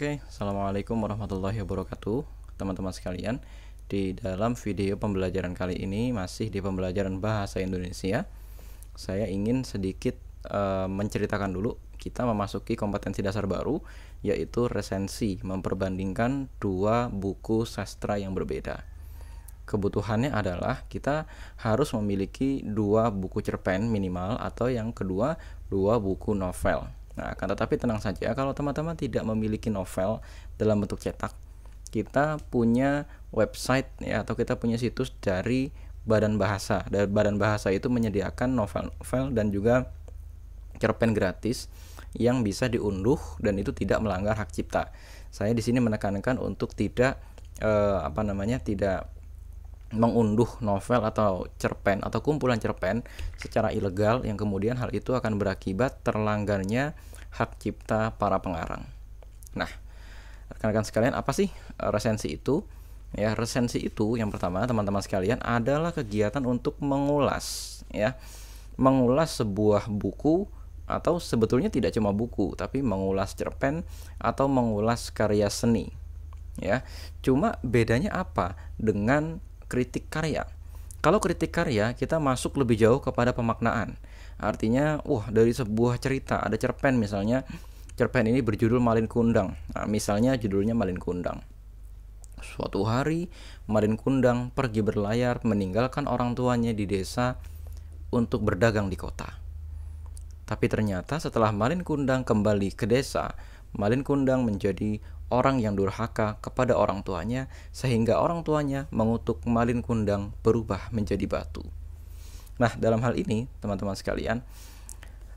Oke, Assalamualaikum warahmatullahi wabarakatuh Teman-teman sekalian Di dalam video pembelajaran kali ini Masih di pembelajaran Bahasa Indonesia Saya ingin sedikit e, menceritakan dulu Kita memasuki kompetensi dasar baru Yaitu resensi Memperbandingkan dua buku sastra yang berbeda Kebutuhannya adalah kita harus memiliki dua buku cerpen minimal Atau yang kedua dua buku novel Nah, akan tetapi tenang saja kalau teman-teman tidak memiliki novel dalam bentuk cetak, kita punya website ya atau kita punya situs dari Badan Bahasa. Dan Badan Bahasa itu menyediakan novel-novel dan juga cerpen gratis yang bisa diunduh dan itu tidak melanggar hak cipta. Saya di sini menekankan untuk tidak eh, apa namanya? tidak mengunduh novel atau cerpen atau kumpulan cerpen secara ilegal yang kemudian hal itu akan berakibat terlanggarnya hak cipta para pengarang. Nah, rekan-rekan sekalian, apa sih e, resensi itu? Ya, resensi itu yang pertama teman-teman sekalian adalah kegiatan untuk mengulas ya. Mengulas sebuah buku atau sebetulnya tidak cuma buku, tapi mengulas cerpen atau mengulas karya seni. Ya. Cuma bedanya apa dengan kritik karya? Kalau kritik karya, kita masuk lebih jauh kepada pemaknaan Artinya, wah dari sebuah cerita ada cerpen misalnya, cerpen ini berjudul Malin Kundang. Nah, misalnya judulnya Malin Kundang. Suatu hari, Malin Kundang pergi berlayar meninggalkan orang tuanya di desa untuk berdagang di kota. Tapi ternyata setelah Malin Kundang kembali ke desa, Malin Kundang menjadi orang yang durhaka kepada orang tuanya sehingga orang tuanya mengutuk Malin Kundang berubah menjadi batu. Nah, dalam hal ini, teman-teman sekalian,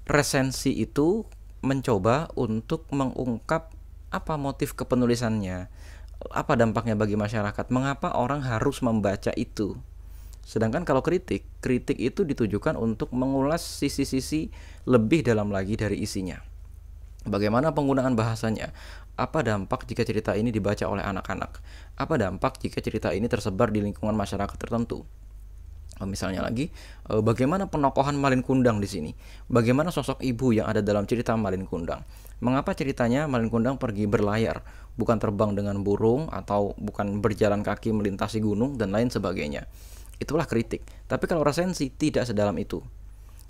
resensi itu mencoba untuk mengungkap apa motif kepenulisannya, apa dampaknya bagi masyarakat, mengapa orang harus membaca itu. Sedangkan kalau kritik, kritik itu ditujukan untuk mengulas sisi-sisi lebih dalam lagi dari isinya. Bagaimana penggunaan bahasanya? Apa dampak jika cerita ini dibaca oleh anak-anak? Apa dampak jika cerita ini tersebar di lingkungan masyarakat tertentu? misalnya lagi eh, bagaimana penokohan Malin Kundang di sini bagaimana sosok ibu yang ada dalam cerita Malin Kundang mengapa ceritanya Malin Kundang pergi berlayar bukan terbang dengan burung atau bukan berjalan kaki melintasi gunung dan lain sebagainya itulah kritik tapi kalau resensi tidak sedalam itu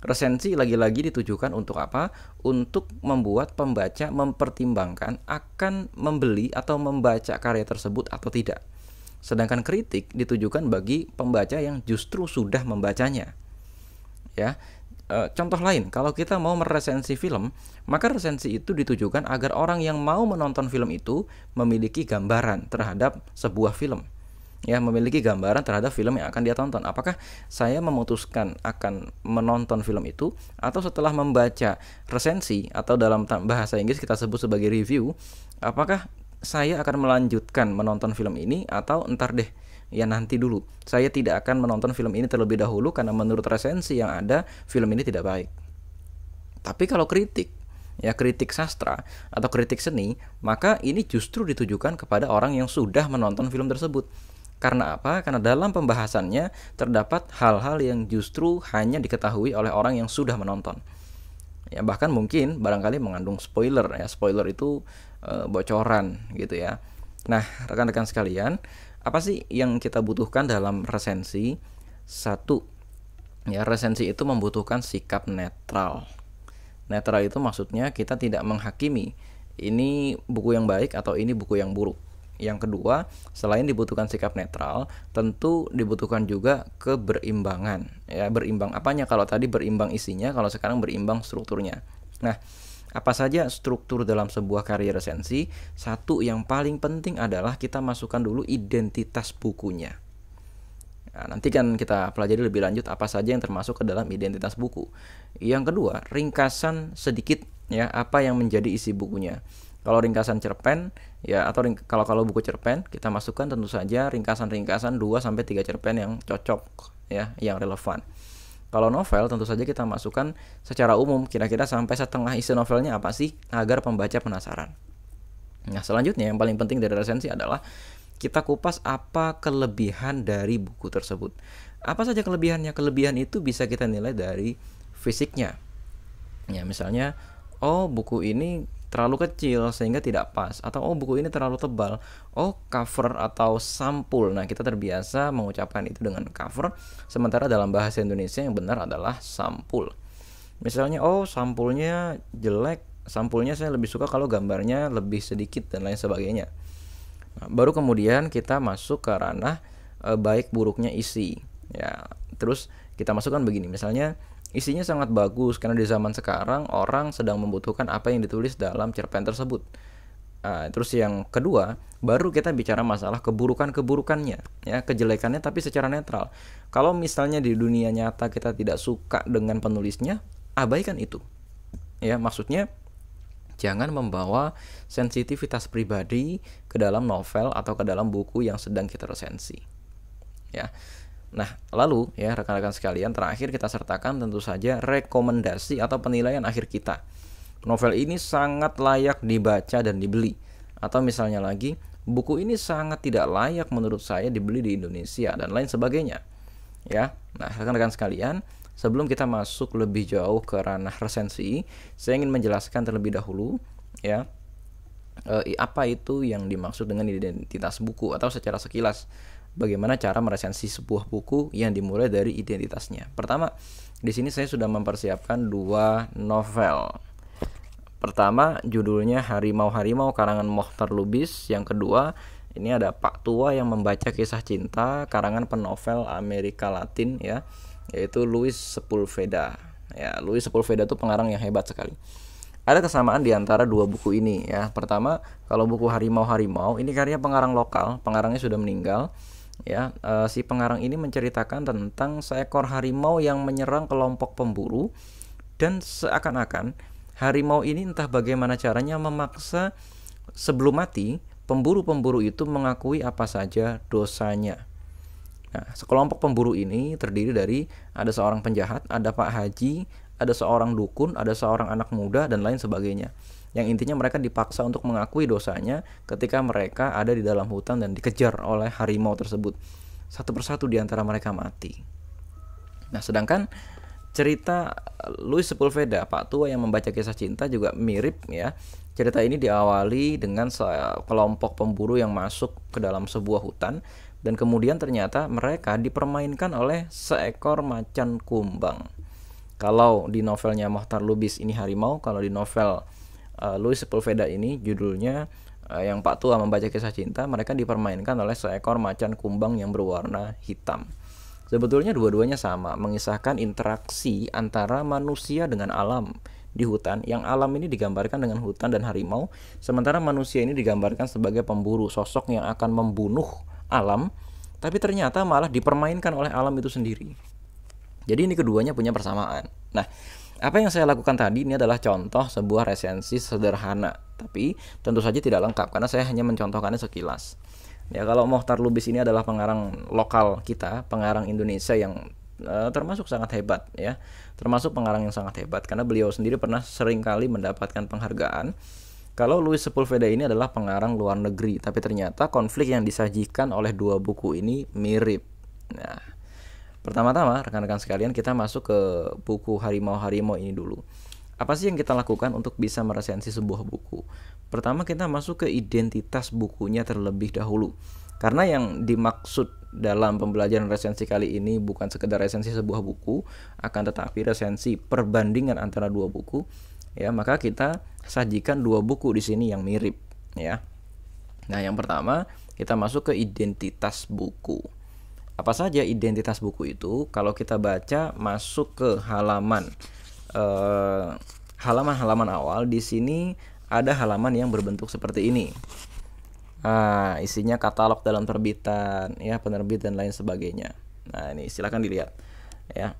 Resensi lagi-lagi ditujukan untuk apa? Untuk membuat pembaca mempertimbangkan akan membeli atau membaca karya tersebut atau tidak. Sedangkan kritik ditujukan bagi pembaca yang justru sudah membacanya. Ya. E, contoh lain, kalau kita mau meresensi film, maka resensi itu ditujukan agar orang yang mau menonton film itu memiliki gambaran terhadap sebuah film. Ya, memiliki gambaran terhadap film yang akan dia tonton. Apakah saya memutuskan akan menonton film itu atau setelah membaca resensi atau dalam bahasa Inggris kita sebut sebagai review, apakah saya akan melanjutkan menonton film ini atau entar deh ya nanti dulu. Saya tidak akan menonton film ini terlebih dahulu karena menurut resensi yang ada film ini tidak baik. Tapi kalau kritik, ya kritik sastra atau kritik seni, maka ini justru ditujukan kepada orang yang sudah menonton film tersebut. Karena apa? Karena dalam pembahasannya terdapat hal-hal yang justru hanya diketahui oleh orang yang sudah menonton ya bahkan mungkin barangkali mengandung spoiler ya spoiler itu e, bocoran gitu ya nah rekan-rekan sekalian apa sih yang kita butuhkan dalam resensi satu ya resensi itu membutuhkan sikap netral netral itu maksudnya kita tidak menghakimi ini buku yang baik atau ini buku yang buruk yang kedua, selain dibutuhkan sikap netral, tentu dibutuhkan juga keberimbangan. Ya, berimbang apanya? Kalau tadi berimbang isinya, kalau sekarang berimbang strukturnya. Nah, apa saja struktur dalam sebuah karya resensi? Satu yang paling penting adalah kita masukkan dulu identitas bukunya. Nah, nanti kan kita pelajari lebih lanjut apa saja yang termasuk ke dalam identitas buku. Yang kedua, ringkasan sedikit ya apa yang menjadi isi bukunya. Kalau ringkasan cerpen ya atau ring, kalau kalau buku cerpen kita masukkan tentu saja ringkasan-ringkasan 2 sampai 3 cerpen yang cocok ya, yang relevan. Kalau novel tentu saja kita masukkan secara umum kira-kira sampai setengah isi novelnya apa sih agar pembaca penasaran. Nah, selanjutnya yang paling penting dari resensi adalah kita kupas apa kelebihan dari buku tersebut. Apa saja kelebihannya? Kelebihan itu bisa kita nilai dari fisiknya. Ya, misalnya oh buku ini terlalu kecil sehingga tidak pas atau oh buku ini terlalu tebal oh cover atau sampul nah kita terbiasa mengucapkan itu dengan cover sementara dalam bahasa Indonesia yang benar adalah sampul misalnya oh sampulnya jelek sampulnya saya lebih suka kalau gambarnya lebih sedikit dan lain sebagainya nah, baru kemudian kita masuk ke ranah eh, baik buruknya isi ya terus kita masukkan begini misalnya Isinya sangat bagus karena di zaman sekarang orang sedang membutuhkan apa yang ditulis dalam cerpen tersebut. Uh, terus yang kedua, baru kita bicara masalah keburukan-keburukannya, ya, kejelekannya tapi secara netral. Kalau misalnya di dunia nyata kita tidak suka dengan penulisnya, abaikan itu. Ya, maksudnya jangan membawa sensitivitas pribadi ke dalam novel atau ke dalam buku yang sedang kita resensi. Ya. Nah, lalu ya rekan-rekan sekalian, terakhir kita sertakan tentu saja rekomendasi atau penilaian akhir kita. Novel ini sangat layak dibaca dan dibeli. Atau misalnya lagi, buku ini sangat tidak layak menurut saya dibeli di Indonesia dan lain sebagainya. Ya. Nah, rekan-rekan sekalian, sebelum kita masuk lebih jauh ke ranah resensi, saya ingin menjelaskan terlebih dahulu ya eh, apa itu yang dimaksud dengan identitas buku atau secara sekilas bagaimana cara meresensi sebuah buku yang dimulai dari identitasnya. Pertama, di sini saya sudah mempersiapkan dua novel. Pertama, judulnya Harimau-Harimau karangan Mohtar Lubis. Yang kedua, ini ada Pak Tua yang membaca kisah cinta karangan penovel Amerika Latin ya, yaitu Luis Sepulveda. Ya, Luis Sepulveda itu pengarang yang hebat sekali ada kesamaan di antara dua buku ini ya. Pertama, kalau buku Harimau Harimau ini karya pengarang lokal, pengarangnya sudah meninggal ya uh, si pengarang ini menceritakan tentang seekor harimau yang menyerang kelompok pemburu dan seakan-akan harimau ini entah bagaimana caranya memaksa sebelum mati pemburu-pemburu itu mengakui apa saja dosanya. Nah, sekelompok pemburu ini terdiri dari ada seorang penjahat, ada Pak Haji, ada seorang dukun, ada seorang anak muda dan lain sebagainya yang intinya mereka dipaksa untuk mengakui dosanya ketika mereka ada di dalam hutan dan dikejar oleh harimau tersebut. Satu persatu di antara mereka mati. Nah, sedangkan cerita Luis Sepulveda, Pak Tua yang membaca kisah cinta juga mirip ya. Cerita ini diawali dengan kelompok pemburu yang masuk ke dalam sebuah hutan dan kemudian ternyata mereka dipermainkan oleh seekor macan kumbang. Kalau di novelnya Mohtar Lubis ini harimau, kalau di novel uh, eh, Luis Sepulveda ini judulnya uh, yang Pak Tua membaca kisah cinta mereka dipermainkan oleh seekor macan kumbang yang berwarna hitam. Sebetulnya dua-duanya sama, mengisahkan interaksi antara manusia dengan alam di hutan. Yang alam ini digambarkan dengan hutan dan harimau, sementara manusia ini digambarkan sebagai pemburu, sosok yang akan membunuh alam, tapi ternyata malah dipermainkan oleh alam itu sendiri. Jadi ini keduanya punya persamaan. Nah, apa yang saya lakukan tadi ini adalah contoh sebuah resensi sederhana, tapi tentu saja tidak lengkap karena saya hanya mencontohkannya sekilas. Ya kalau Mohtar Lubis ini adalah pengarang lokal kita, pengarang Indonesia yang uh, termasuk sangat hebat ya, termasuk pengarang yang sangat hebat karena beliau sendiri pernah seringkali mendapatkan penghargaan kalau Louis Sepulveda ini adalah pengarang luar negeri, tapi ternyata konflik yang disajikan oleh dua buku ini mirip. Nah, Pertama-tama, rekan-rekan sekalian, kita masuk ke buku Harimau-Harimau ini dulu. Apa sih yang kita lakukan untuk bisa meresensi sebuah buku? Pertama, kita masuk ke identitas bukunya terlebih dahulu. Karena yang dimaksud dalam pembelajaran resensi kali ini bukan sekedar resensi sebuah buku, akan tetapi resensi perbandingan antara dua buku. Ya, maka kita sajikan dua buku di sini yang mirip, ya. Nah, yang pertama, kita masuk ke identitas buku apa saja identitas buku itu kalau kita baca masuk ke halaman eh, halaman-halaman awal di sini ada halaman yang berbentuk seperti ini nah, isinya katalog dalam terbitan ya penerbit dan lain sebagainya nah ini silahkan dilihat ya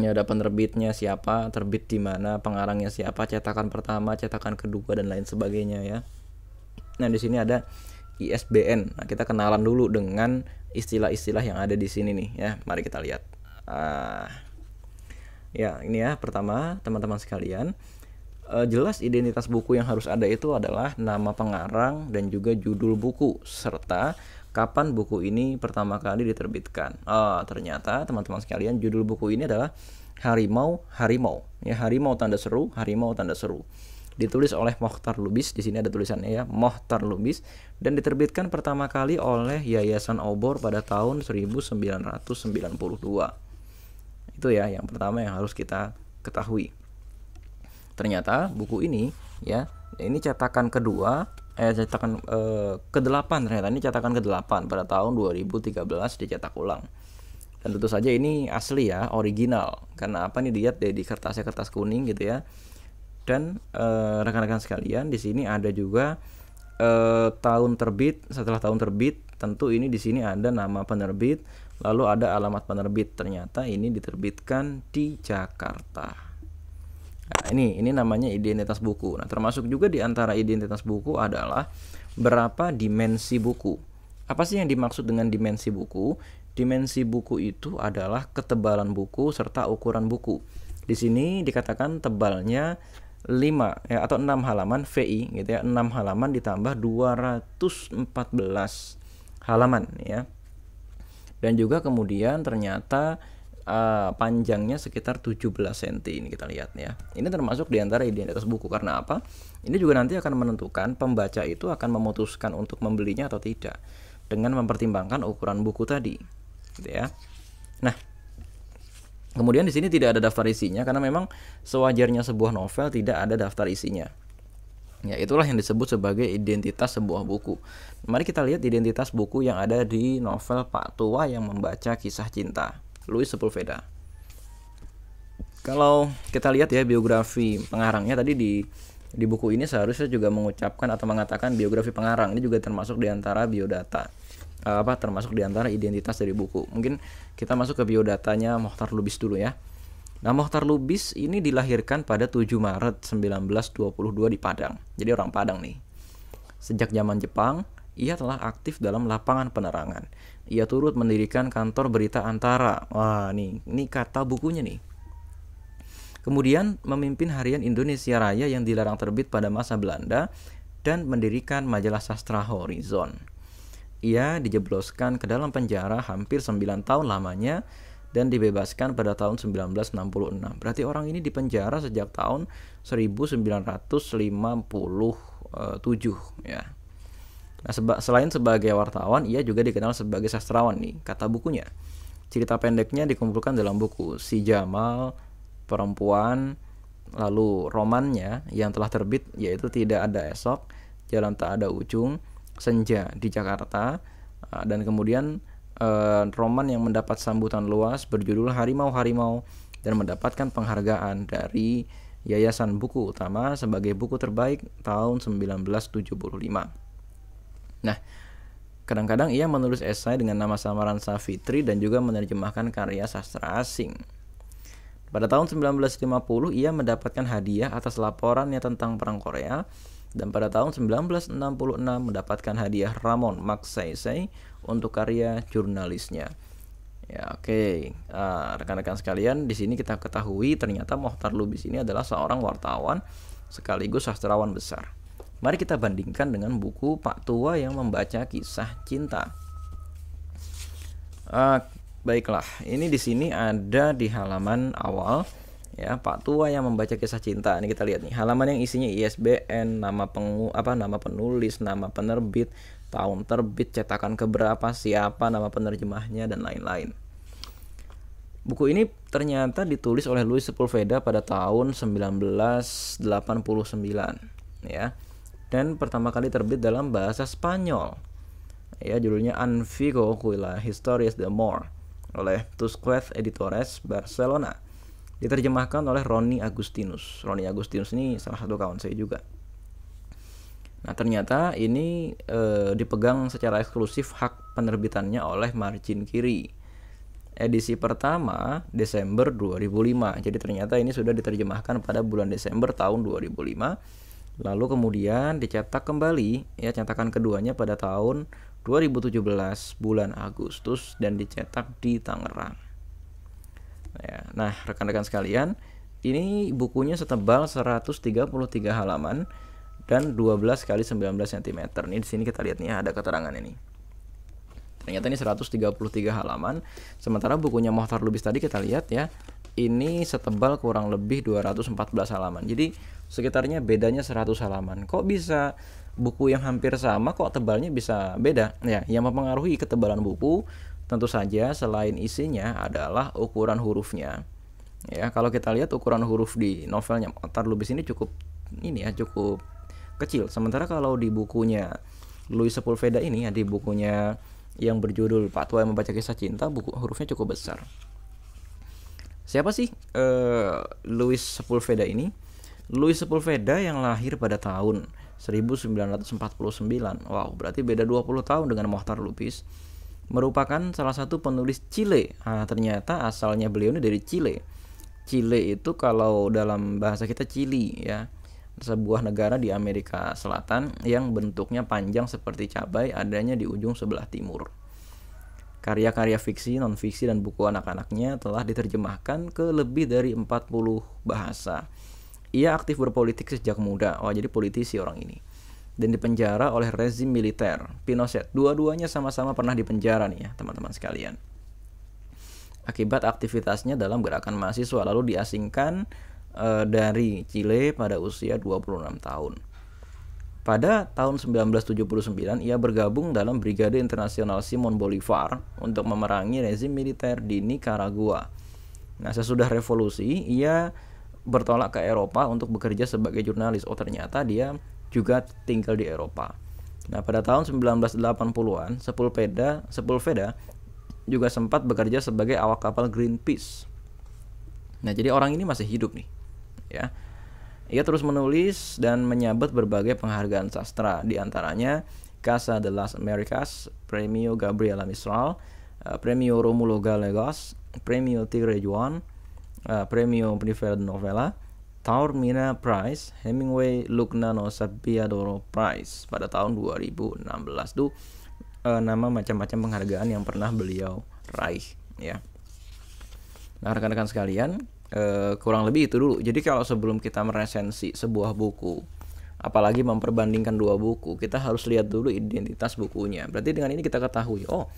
ini ada penerbitnya siapa terbit di mana pengarangnya siapa cetakan pertama cetakan kedua dan lain sebagainya ya nah di sini ada ISBN. Nah, kita kenalan dulu dengan istilah-istilah yang ada di sini nih ya. Mari kita lihat. Uh, ya, ini ya pertama teman-teman sekalian. Uh, jelas identitas buku yang harus ada itu adalah nama pengarang dan juga judul buku serta kapan buku ini pertama kali diterbitkan. Uh, ternyata teman-teman sekalian judul buku ini adalah Harimau Harimau. Ya, Harimau tanda seru, Harimau tanda seru ditulis oleh Mohtar Lubis di sini ada tulisannya ya Mohtar Lubis dan diterbitkan pertama kali oleh Yayasan Obor pada tahun 1992 itu ya yang pertama yang harus kita ketahui ternyata buku ini ya ini cetakan kedua eh cetakan eh, ke-8 ternyata ini cetakan ke-8 pada tahun 2013 dicetak ulang dan tentu saja ini asli ya original karena apa nih dilihat di kertasnya kertas kuning gitu ya dan eh, rekan-rekan uh, sekalian di sini ada juga uh, tahun terbit setelah tahun terbit tentu ini di sini ada nama penerbit lalu ada alamat penerbit ternyata ini diterbitkan di Jakarta nah, ini ini namanya identitas buku nah termasuk juga di antara identitas buku adalah berapa dimensi buku apa sih yang dimaksud dengan dimensi buku dimensi buku itu adalah ketebalan buku serta ukuran buku di sini dikatakan tebalnya 5 ya, atau 6 halaman VI gitu ya 6 halaman ditambah 214 halaman ya dan juga kemudian ternyata uh, panjangnya sekitar 17 cm ini kita lihat ya ini termasuk di ide-ide identitas buku karena apa ini juga nanti akan menentukan pembaca itu akan memutuskan untuk membelinya atau tidak dengan mempertimbangkan ukuran buku tadi gitu ya nah Kemudian di sini tidak ada daftar isinya karena memang sewajarnya sebuah novel tidak ada daftar isinya. Ya, itulah yang disebut sebagai identitas sebuah buku. Mari kita lihat identitas buku yang ada di novel Pak Tua yang membaca kisah cinta, Louis Sepulveda. Kalau kita lihat ya biografi pengarangnya tadi di di buku ini seharusnya juga mengucapkan atau mengatakan biografi pengarang. Ini juga termasuk di antara biodata uh, apa termasuk diantara identitas dari buku. Mungkin kita masuk ke biodatanya Mohtar Lubis dulu ya. Nah, Mohtar Lubis ini dilahirkan pada 7 Maret 1922 di Padang. Jadi orang Padang nih. Sejak zaman Jepang, ia telah aktif dalam lapangan penerangan. Ia turut mendirikan kantor berita antara. Wah, nih, ini kata bukunya nih. Kemudian memimpin harian Indonesia Raya yang dilarang terbit pada masa Belanda dan mendirikan majalah sastra Horizon ia dijebloskan ke dalam penjara hampir 9 tahun lamanya dan dibebaskan pada tahun 1966. Berarti orang ini dipenjara sejak tahun 1957 ya. Nah, seba selain sebagai wartawan, ia juga dikenal sebagai sastrawan nih, kata bukunya. Cerita pendeknya dikumpulkan dalam buku Si Jamal, Perempuan, lalu romannya yang telah terbit yaitu Tidak Ada Esok, Jalan Tak Ada Ujung, Senja di Jakarta eh, dan kemudian eh, roman yang mendapat sambutan luas berjudul Harimau-harimau dan mendapatkan penghargaan dari Yayasan Buku Utama sebagai buku terbaik tahun 1975. Nah, kadang-kadang ia menulis esai dengan nama samaran Safitri dan juga menerjemahkan karya sastra asing. Pada tahun 1950, ia mendapatkan hadiah atas laporannya tentang Perang Korea dan pada tahun 1966 mendapatkan hadiah Ramon Magsaysay untuk karya jurnalisnya. Ya, oke. Okay. Uh, rekan-rekan sekalian, di sini kita ketahui ternyata Mohtar Lubis ini adalah seorang wartawan sekaligus sastrawan besar. Mari kita bandingkan dengan buku Pak Tua yang membaca kisah cinta. Uh, baiklah, ini di sini ada di halaman awal ya Pak tua yang membaca kisah cinta ini kita lihat nih halaman yang isinya ISBN nama pengu apa nama penulis nama penerbit tahun terbit cetakan keberapa siapa nama penerjemahnya dan lain-lain buku ini ternyata ditulis oleh Luis Sepulveda pada tahun 1989 ya dan pertama kali terbit dalam bahasa Spanyol ya judulnya Anfigo Cuila Historias de Amor oleh Tusquets Editores Barcelona diterjemahkan oleh Roni Agustinus. Roni Agustinus ini salah satu kawan saya juga. Nah, ternyata ini e, dipegang secara eksklusif hak penerbitannya oleh margin kiri. Edisi pertama Desember 2005. Jadi ternyata ini sudah diterjemahkan pada bulan Desember tahun 2005. Lalu kemudian dicetak kembali ya cetakan keduanya pada tahun 2017 bulan Agustus dan dicetak di Tangerang. Ya. Nah, rekan-rekan sekalian, ini bukunya setebal 133 halaman dan 12 kali 19 cm. Nih di sini kita lihat nih ada keterangan ini. Ternyata ini 133 halaman. Sementara bukunya Mohtar Lubis tadi kita lihat ya, ini setebal kurang lebih 214 halaman. Jadi sekitarnya bedanya 100 halaman. Kok bisa buku yang hampir sama kok tebalnya bisa beda? Ya, yang mempengaruhi ketebalan buku Tentu saja selain isinya adalah ukuran hurufnya. Ya, kalau kita lihat ukuran huruf di novelnya Motar Lubis ini cukup ini ya, cukup kecil. Sementara kalau di bukunya Louis Sepulveda ini ya di bukunya yang berjudul Fatwa yang membaca kisah cinta, buku hurufnya cukup besar. Siapa sih uh, Louis Sepulveda ini? Louis Sepulveda yang lahir pada tahun 1949. Wow, berarti beda 20 tahun dengan Mohtar Lubis merupakan salah satu penulis Chile. Ah, ternyata asalnya beliau ini dari Chile. Chile itu kalau dalam bahasa kita Chili ya sebuah negara di Amerika Selatan yang bentuknya panjang seperti cabai adanya di ujung sebelah timur. Karya-karya fiksi, non-fiksi, dan buku anak-anaknya telah diterjemahkan ke lebih dari 40 bahasa. Ia aktif berpolitik sejak muda. Oh, jadi politisi orang ini dan dipenjara oleh rezim militer, Pinochet. Dua-duanya sama-sama pernah dipenjara nih ya, teman-teman sekalian. Akibat aktivitasnya dalam gerakan mahasiswa lalu diasingkan e, dari Chile pada usia 26 tahun. Pada tahun 1979 ia bergabung dalam Brigade Internasional Simon Bolivar untuk memerangi rezim militer di Nicaragua. Nah, sesudah revolusi ia bertolak ke Eropa untuk bekerja sebagai jurnalis. Oh, ternyata dia juga tinggal di Eropa. Nah, pada tahun 1980-an, Sepulveda, Sepulveda juga sempat bekerja sebagai awak kapal Greenpeace. Nah, jadi orang ini masih hidup nih, ya. Ia terus menulis dan menyabet berbagai penghargaan sastra, di antaranya Casa de las Americas, Premio Gabriela Mistral, eh, Premio Romulo Gallegos, Premio Tigre Juan, eh, Premio Prefer Novela, Taormina Prize, Hemingway, Lugnano Sabbiadoro Prize pada tahun 2016 tuh e, nama macam-macam penghargaan yang pernah beliau raih ya. Nah rekan-rekan sekalian e, kurang lebih itu dulu. Jadi kalau sebelum kita meresensi sebuah buku, apalagi memperbandingkan dua buku, kita harus lihat dulu identitas bukunya. Berarti dengan ini kita ketahui oh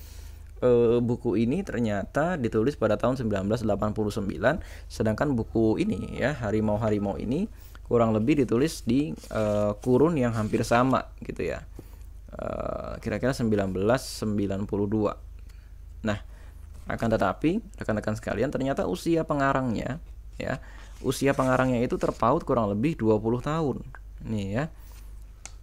e, buku ini ternyata ditulis pada tahun 1989 sedangkan buku ini ya harimau-harimau ini kurang lebih ditulis di e, kurun yang hampir sama gitu ya. Eh, kira-kira e, 1992. Nah, akan tetapi rekan-rekan sekalian ternyata usia pengarangnya ya, usia pengarangnya itu terpaut kurang lebih 20 tahun. Nih ya.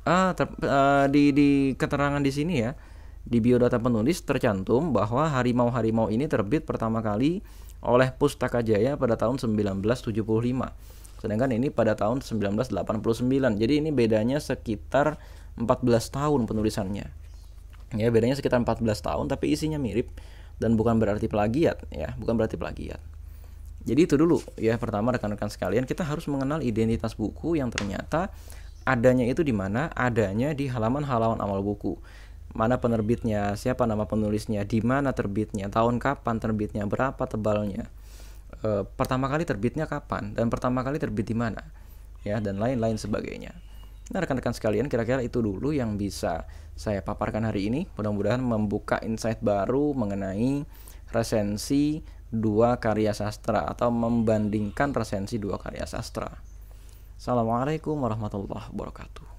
Ah, ter, uh, di di keterangan di sini ya di biodata penulis tercantum bahwa harimau-harimau ini terbit pertama kali oleh Pustaka Jaya pada tahun 1975. Sedangkan ini pada tahun 1989. Jadi ini bedanya sekitar 14 tahun penulisannya. Ya, bedanya sekitar 14 tahun tapi isinya mirip dan bukan berarti plagiat ya, bukan berarti plagiat. Jadi itu dulu ya pertama rekan-rekan sekalian kita harus mengenal identitas buku yang ternyata adanya itu di mana? Adanya di halaman-halaman amal buku mana penerbitnya, siapa nama penulisnya, di mana terbitnya, tahun kapan terbitnya, berapa tebalnya, e, pertama kali terbitnya kapan, dan pertama kali terbit di mana, ya dan lain-lain sebagainya. Nah rekan-rekan sekalian kira-kira itu dulu yang bisa saya paparkan hari ini. Mudah-mudahan membuka insight baru mengenai resensi dua karya sastra atau membandingkan resensi dua karya sastra. Assalamualaikum warahmatullahi wabarakatuh.